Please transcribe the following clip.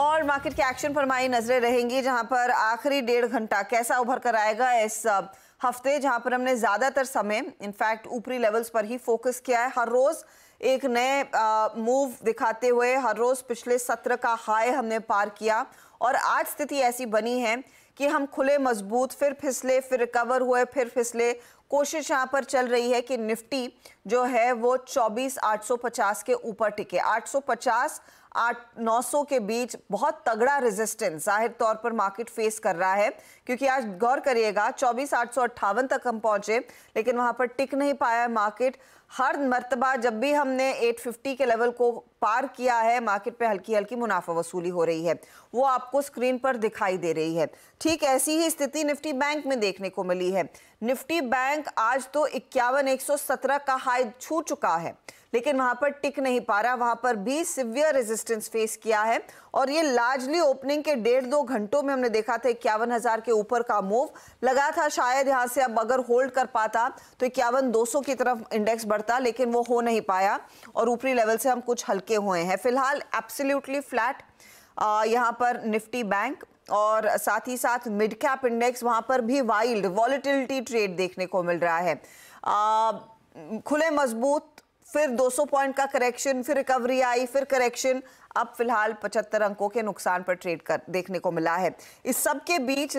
और मार्केट के एक्शन पर माई नजरें रहेंगी जहां पर आखिरी डेढ़ घंटा कैसा उभर कर आएगा इस हफ्ते जहां पर हमने ज़्यादातर समय इनफैक्ट ऊपरी लेवल्स पर ही फोकस किया है हर रोज़ एक नए मूव दिखाते हुए हर रोज़ पिछले सत्र का हाई हमने पार किया और आज स्थिति ऐसी बनी है कि हम खुले मजबूत फिर फिसले फिर रिकवर हुए फिर फिसले कोशिश यहाँ पर चल रही है कि निफ्टी जो है वो 24,850 के ऊपर टिके 850 आठ 900 के बीच बहुत तगड़ा रेजिस्टेंस जाहिर तौर पर मार्केट फेस कर रहा है क्योंकि आज गौर करिएगा चौबीस आठ सौ अट्ठावन तक हम पहुंचे लेकिन वहां पर टिक नहीं पाया मार्केट हर मरतबा जब भी हमने 850 के लेवल को पार किया है मार्केट पे हल्की हल्की मुनाफा वसूली हो रही है वो आपको स्क्रीन पर दिखाई दे रही है ठीक ऐसी ही स्थिति निफ्टी बैंक में देखने को मिली है निफ्टी बैंक बैंक आज तो इक्यावन एक का हाई छू चुका है लेकिन वहां पर टिक नहीं पा रहा वहां पर भी सिवियर रेजिस्टेंस फेस किया है और ये लार्जली ओपनिंग के डेढ़ दो घंटों में हमने देखा था इक्यावन हजार के ऊपर का मूव लगा था शायद यहां से अब अगर होल्ड कर पाता तो इक्यावन दो सौ की तरफ इंडेक्स बढ़ता लेकिन वो हो नहीं पाया और ऊपरी लेवल से हम कुछ हल्के हुए हैं फिलहाल एब्सोल्यूटली फ्लैट यहाँ पर निफ्टी बैंक और साथ ही साथ मिड कैप इंडेक्स वहां पर भी वाइल्ड वॉलिटिलिटी ट्रेड देखने को मिल रहा है आ, खुले मजबूत फिर 200 पॉइंट का करेक्शन फिर रिकवरी आई फिर करेक्शन अब फिलहाल 75 अंकों के नुकसान पर ट्रेड कर देखने को मिला है इस सब के बीच